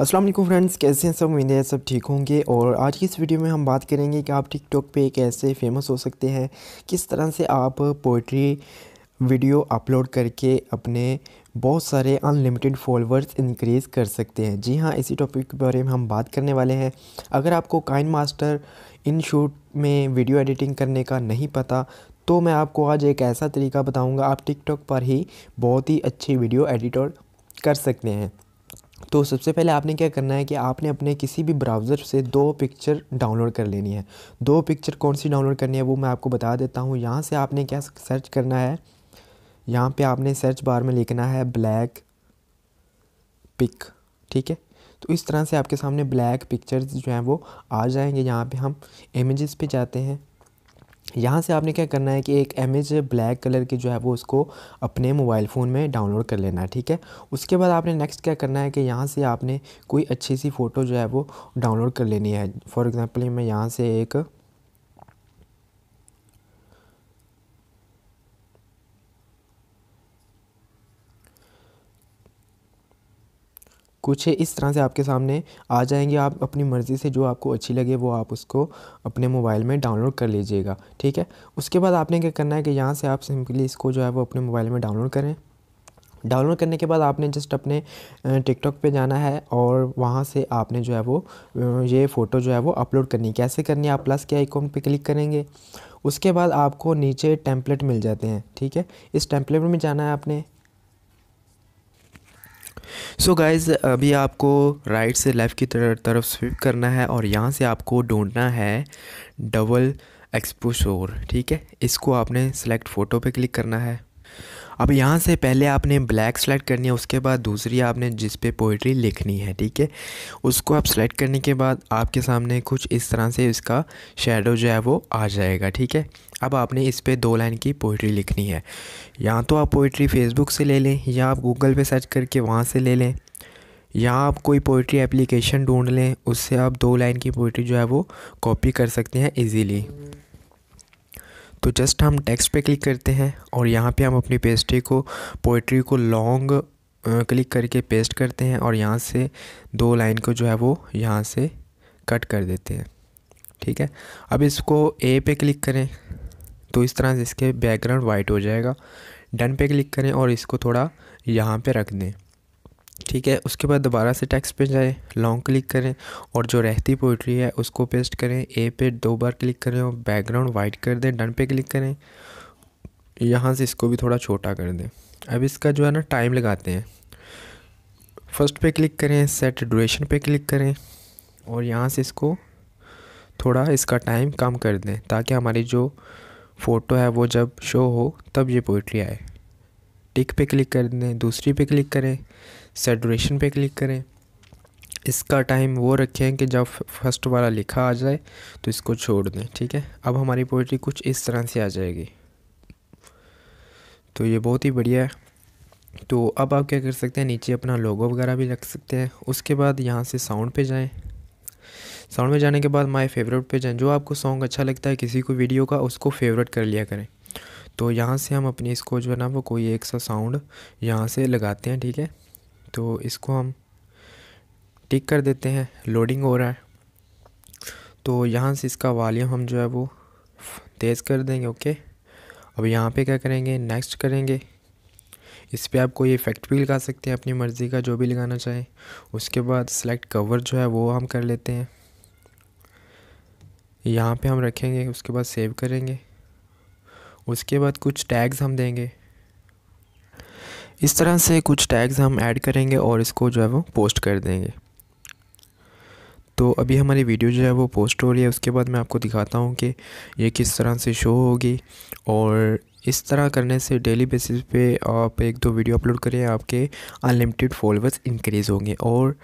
अस्सलाम वालेकुम फ्रेंड्स कैसे हैं सब उम्मीद है सब ठीक होंगे और आज की इस वीडियो में हम बात करेंगे कि आप टिकटॉक पे कैसे फेमस हो सकते हैं किस तरह से आप पोइट्री वीडियो अपलोड करके अपने बहुत सारे अनलिमिटेड फॉलोअर्स इंक्रीज़ कर सकते हैं जी हाँ इसी टॉपिक के बारे में हम बात करने वाले हैं अगर आपको काइन मास्टर इन शूट में वीडियो एडिटिंग करने का नहीं पता तो मैं आपको आज एक ऐसा तरीका बताऊंगा आप टिकटॉक पर ही बहुत ही अच्छी वीडियो एडिटर कर सकते हैं तो सबसे पहले आपने क्या करना है कि आपने अपने किसी भी ब्राउज़र से दो पिक्चर डाउनलोड कर लेनी है दो पिक्चर कौन सी डाउनलोड करनी है वो मैं आपको बता देता हूँ यहाँ से आपने क्या सर्च करना है यहाँ पे आपने सर्च बार में लिखना है ब्लैक पिक ठीक है तो इस तरह से आपके सामने ब्लैक पिक्चर्स जो हैं वो आ जाएंगे यहाँ पे हम इमेजेस पे जाते हैं यहाँ से आपने क्या करना है कि एक इमेज ब्लैक कलर की जो है वो उसको अपने मोबाइल फ़ोन में डाउनलोड कर लेना है ठीक है उसके बाद आपने नेक्स्ट क्या करना है कि यहाँ से आपने कोई अच्छी सी फ़ोटो जो है वो डाउनलोड कर लेनी है फॉर एग्ज़ाम्पल मैं यहाँ से एक कुछ इस तरह से आपके सामने आ जाएंगे आप अपनी मर्ज़ी से जो आपको अच्छी लगे वो आप उसको अपने मोबाइल में डाउनलोड कर लीजिएगा ठीक है उसके बाद आपने क्या करना है कि यहाँ से आप सिंपली इसको जो है वो अपने मोबाइल में डाउनलोड करें डाउनलोड करने के बाद आपने जस्ट अपने टिकटॉक पे जाना है और वहाँ से आपने जो है वो ये फ़ोटो जो है वो अपलोड करनी है कैसे करनी है आप प्लस के आइकॉन पे क्लिक करेंगे उसके बाद आपको नीचे टेम्पलेट मिल जाते हैं ठीक है इस टेम्पलेट में जाना है आपने सो so गाइज अभी आपको राइट से लेफ़्ट की तर, तरफ स्विप करना है और यहाँ से आपको ढूंढना है डबल एक्सपोशोर ठीक है इसको आपने सेलेक्ट फ़ोटो पे क्लिक करना है अब यहाँ से पहले आपने ब्लैक सेलेक्ट करनी है उसके बाद दूसरी आपने जिस पे पोइट्री लिखनी है ठीक है उसको आप सेलेक्ट करने के बाद आपके सामने कुछ इस तरह से इसका शेडो जो है वो आ जाएगा ठीक है अब आपने इस पर दो लाइन की पोइट्री लिखनी है या तो आप पोइट्री फेसबुक से ले लें या आप गूगल पर सर्च करके वहाँ से ले लें या आप कोई पोइट्री एप्लीकेशन ढूँढ लें उससे आप दो लाइन की पोइट्री जो है वो कॉपी कर सकते हैं ईज़िली तो जस्ट हम टेक्स्ट पे क्लिक करते हैं और यहाँ पे हम अपनी पेस्ट्री को पोइट्री को लॉन्ग क्लिक करके पेस्ट करते हैं और यहाँ से दो लाइन को जो है वो यहाँ से कट कर देते हैं ठीक है अब इसको ए पे क्लिक करें तो इस तरह से इसके बैकग्राउंड वाइट हो जाएगा डन पे क्लिक करें और इसको थोड़ा यहाँ पे रख दें ठीक है उसके बाद दोबारा से टेक्स्ट पे जाएं लॉन्ग क्लिक करें और जो रहती पोइट्री है उसको पेस्ट करें ए पे दो बार क्लिक करें और बैकग्राउंड वाइट कर दें डन पे क्लिक करें यहाँ से इसको भी थोड़ा छोटा कर दें अब इसका जो है ना टाइम लगाते हैं फर्स्ट पे क्लिक करें सेट ड्यूरेशन पे क्लिक करें और यहाँ से इसको थोड़ा इसका टाइम कम कर दें ताकि हमारी जो फ़ोटो है वो जब शो हो तब ये पोइट्री आए टिक पे क्लिक कर दें दूसरी पे क्लिक करें सेडोरेशन पे क्लिक करें इसका टाइम वो रखें कि जब फर्स्ट वाला लिखा आ जाए तो इसको छोड़ दें ठीक है अब हमारी पोइट्री कुछ इस तरह से आ जाएगी तो ये बहुत ही बढ़िया है तो अब आप क्या कर सकते हैं नीचे अपना लोगो वगैरह भी रख सकते हैं उसके बाद यहाँ से साउंड पे जाएं साउंड में जाने के बाद माय फेवरेट पे जाएं जो आपको सॉन्ग अच्छा लगता है किसी को वीडियो का उसको फेवरेट कर लिया करें तो यहाँ से हम अपने इसको जो है ना वो कोई एक सा साउंड यहाँ से लगाते हैं ठीक है तो इसको हम टिक कर देते हैं लोडिंग हो रहा है तो यहाँ से इसका वॉल्यूम हम जो है वो तेज़ कर देंगे ओके अब यहाँ पे क्या करेंगे नेक्स्ट करेंगे इस पर आप कोई इफ़ेक्ट भी लगा सकते हैं अपनी मर्ज़ी का जो भी लगाना चाहें उसके बाद सेलेक्ट कवर जो है वो हम कर लेते हैं यहाँ पे हम रखेंगे उसके बाद सेव करेंगे उसके बाद कुछ टैग्स हम देंगे इस तरह से कुछ टैग्स हम ऐड करेंगे और इसको जो है वो पोस्ट कर देंगे तो अभी हमारी वीडियो जो है वो पोस्ट हो रही है उसके बाद मैं आपको दिखाता हूँ कि ये किस तरह से शो होगी और इस तरह करने से डेली बेसिस पे आप एक दो वीडियो अपलोड करें आपके अनलिमिटेड फॉलोअर्स इंक्रीज़ होंगे और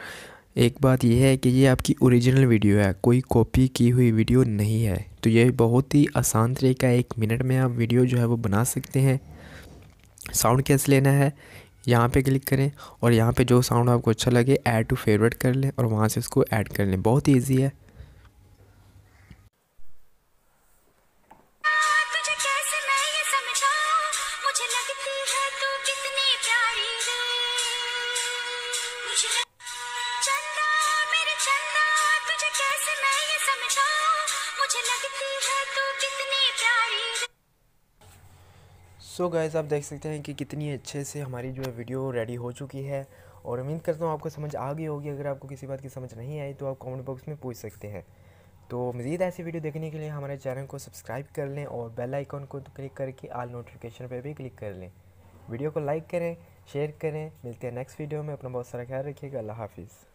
एक बात यह है कि ये आपकी ओरिजिनल वीडियो है कोई कॉपी की हुई वीडियो नहीं है तो ये बहुत ही आसान तरीका है एक मिनट में आप वीडियो जो है वो बना सकते हैं साउंड कैसे लेना है यहाँ पे क्लिक करें और यहाँ पे जो साउंड आपको अच्छा लगे ऐड टू फेवरेट कर लें और वहाँ से उसको ऐड कर लें बहुत इजी ईजी है मुझे लगती है तू कितनी प्यारी सो so आप देख सकते हैं कि कितनी अच्छे से हमारी जो है वीडियो रेडी हो चुकी है और उम्मीद करता हूँ आपको समझ आ गई होगी अगर आपको किसी बात की समझ नहीं आई तो आप कमेंट बॉक्स में पूछ सकते हैं तो मज़ीद ऐसी वीडियो देखने के लिए हमारे चैनल को सब्सक्राइब कर लें और बेल आइकॉन को क्लिक तो करके आल नोटिफिकेशन पर भी क्लिक कर लें वीडियो को लाइक करें शेयर करें मिलते हैं नेक्स्ट वीडियो में अपना बहुत सारा ख्याल रखिएगा अल्लाह हाफिज़